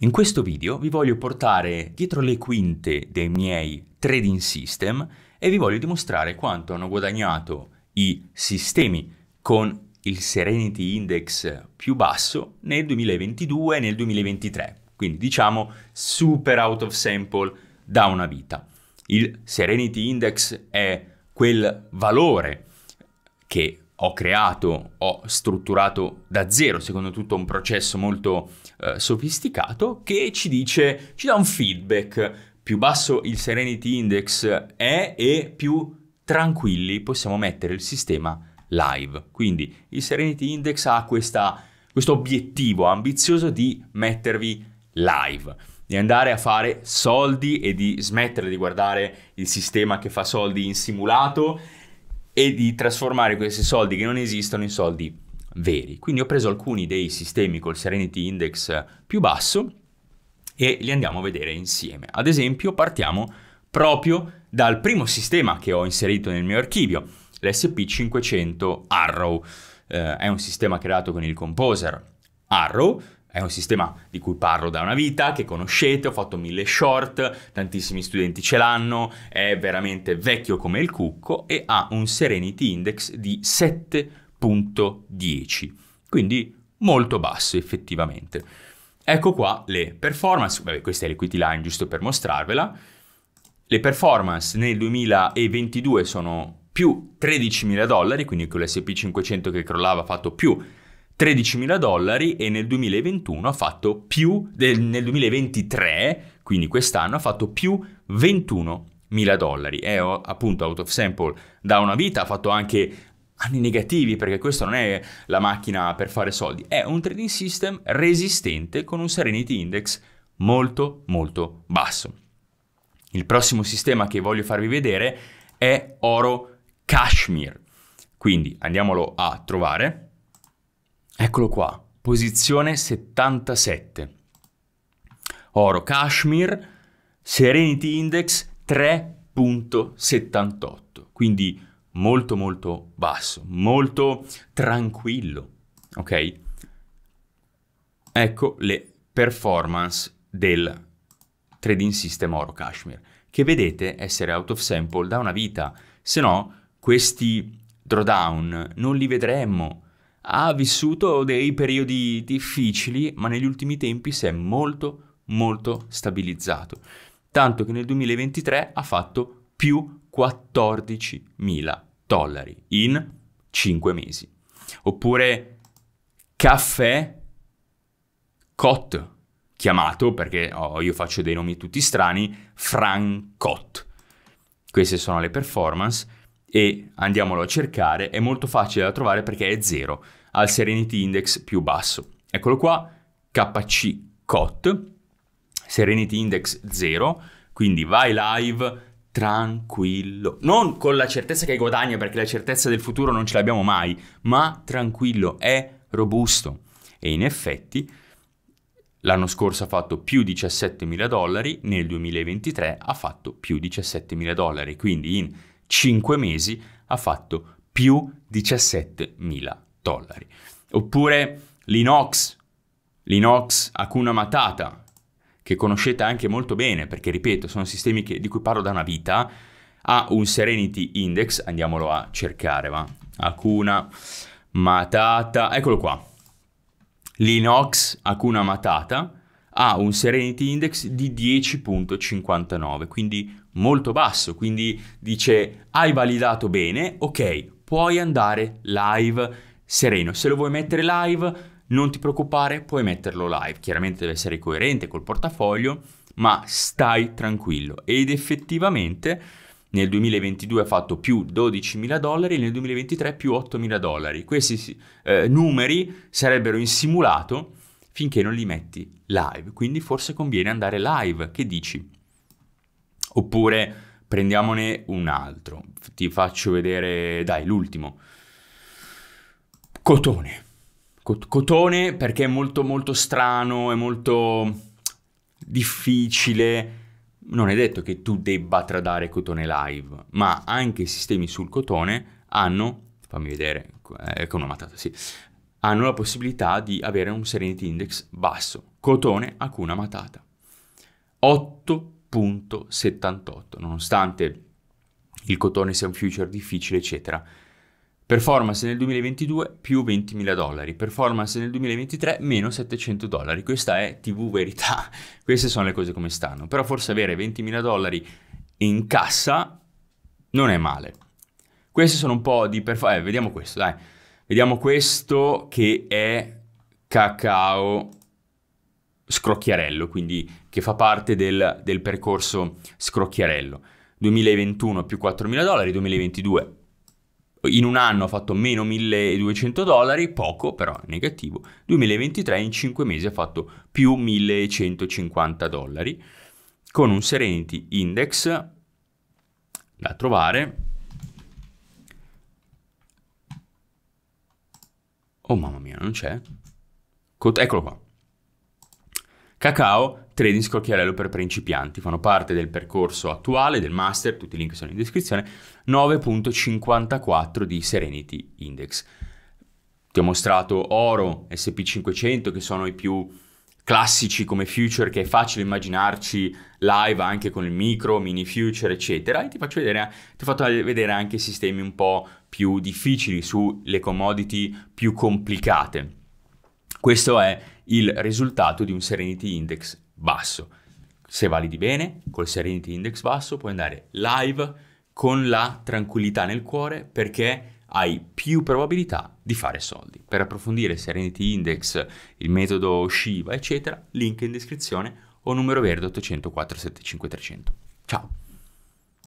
In questo video vi voglio portare dietro le quinte dei miei trading system e vi voglio dimostrare quanto hanno guadagnato i sistemi con il Serenity Index più basso nel 2022 e nel 2023. Quindi diciamo super out of sample da una vita. Il Serenity Index è quel valore che ho creato, ho strutturato da zero, secondo tutto un processo molto eh, sofisticato, che ci dice, ci dà un feedback, più basso il Serenity Index è e più tranquilli possiamo mettere il sistema live. Quindi il Serenity Index ha questa, questo obiettivo ambizioso di mettervi live, di andare a fare soldi e di smettere di guardare il sistema che fa soldi in simulato e di trasformare questi soldi che non esistono in soldi veri. Quindi ho preso alcuni dei sistemi col Serenity Index eh, più basso e li andiamo a vedere insieme. Ad esempio partiamo proprio dal primo sistema che ho inserito nel mio archivio, l'SP500 Arrow. Eh, è un sistema creato con il Composer Arrow è un sistema di cui parlo da una vita, che conoscete, ho fatto mille short, tantissimi studenti ce l'hanno, è veramente vecchio come il cucco e ha un Serenity Index di 7.10, quindi molto basso effettivamente. Ecco qua le performance, vabbè questa è l'equity line giusto per mostrarvela, le performance nel 2022 sono più 13.000 dollari, quindi con l'SP 500 che crollava ha fatto più 13.000 dollari e nel 2021 ha fatto più, del, nel 2023, quindi quest'anno ha fatto più 21.000 dollari. È oh, appunto out of sample da una vita, ha fatto anche anni negativi perché questa non è la macchina per fare soldi, è un trading system resistente con un serenity index molto molto basso. Il prossimo sistema che voglio farvi vedere è oro Kashmir, quindi andiamolo a trovare. Eccolo qua, posizione 77. Oro Kashmir, Serenity Index 3.78, quindi molto molto basso, molto tranquillo, ok? Ecco le performance del trading system Oro Kashmir, che vedete essere out of sample da una vita, se no questi drawdown non li vedremmo ha vissuto dei periodi difficili, ma negli ultimi tempi si è molto, molto stabilizzato. Tanto che nel 2023 ha fatto più 14.000 dollari in 5 mesi. Oppure caffè cot, chiamato perché oh, io faccio dei nomi tutti strani, Francot. Queste sono le performance e andiamolo a cercare, è molto facile da trovare perché è 0, al Serenity Index più basso. Eccolo qua, KC COT, Serenity Index 0, quindi vai live tranquillo. Non con la certezza che guadagna, perché la certezza del futuro non ce l'abbiamo mai, ma tranquillo, è robusto. E in effetti l'anno scorso ha fatto più 17 mila dollari, nel 2023 ha fatto più 17 mila dollari, quindi in 5 mesi ha fatto più 17.000 dollari. Oppure l'inox, l'inox Hakuna Matata, che conoscete anche molto bene, perché ripeto, sono sistemi che, di cui parlo da una vita, ha un Serenity Index, andiamolo a cercare, va? Hakuna Matata, eccolo qua. L'inox Hakuna Matata ha un Serenity Index di 10.59, quindi molto basso, quindi dice hai validato bene, ok, puoi andare live sereno. Se lo vuoi mettere live, non ti preoccupare, puoi metterlo live. Chiaramente deve essere coerente col portafoglio, ma stai tranquillo. Ed effettivamente nel 2022 ha fatto più 12.000 dollari, nel 2023 più 8.000 dollari. Questi eh, numeri sarebbero in simulato finché non li metti live. Quindi forse conviene andare live, che dici? Oppure prendiamone un altro, ti faccio vedere, dai, l'ultimo. Cotone. Cotone perché è molto molto strano, è molto difficile. Non è detto che tu debba tradare cotone live, ma anche i sistemi sul cotone hanno, fammi vedere, ecco una eh, matata, sì, hanno la possibilità di avere un Serenity Index basso. Cotone, alcuna matata. 8.78, nonostante il cotone sia un future difficile, eccetera. Performance nel 2022 più 20.000 dollari, performance nel 2023 meno 700 dollari, questa è TV verità, queste sono le cose come stanno, però forse avere 20.000 dollari in cassa non è male. Queste sono un po' di performance, eh, vediamo questo, dai. Vediamo questo che è cacao scrocchiarello, quindi che fa parte del, del percorso scrocchiarello. 2021 più 4.000 dollari, 2022 in un anno ha fatto meno 1.200 dollari, poco però negativo, 2023 in 5 mesi ha fatto più 1.150 dollari, con un Serenity Index da trovare, Oh mamma mia, non c'è. Cot- eccolo qua. Cacao, trading scocchiarello per principianti, fanno parte del percorso attuale del master, tutti i link sono in descrizione, 9.54 di Serenity Index. Ti ho mostrato oro, SP500 che sono i più classici come future che è facile immaginarci live anche con il micro, mini future eccetera e ti faccio vedere, ti ho fatto vedere anche sistemi un po' più difficili, sulle commodity più complicate. Questo è il risultato di un Serenity Index basso. Se validi bene, col Serenity Index basso puoi andare live con la tranquillità nel cuore perché hai più probabilità di fare soldi. Per approfondire Serenity Index, il metodo Shiva, eccetera, link in descrizione o numero verde 800 475 300. Ciao!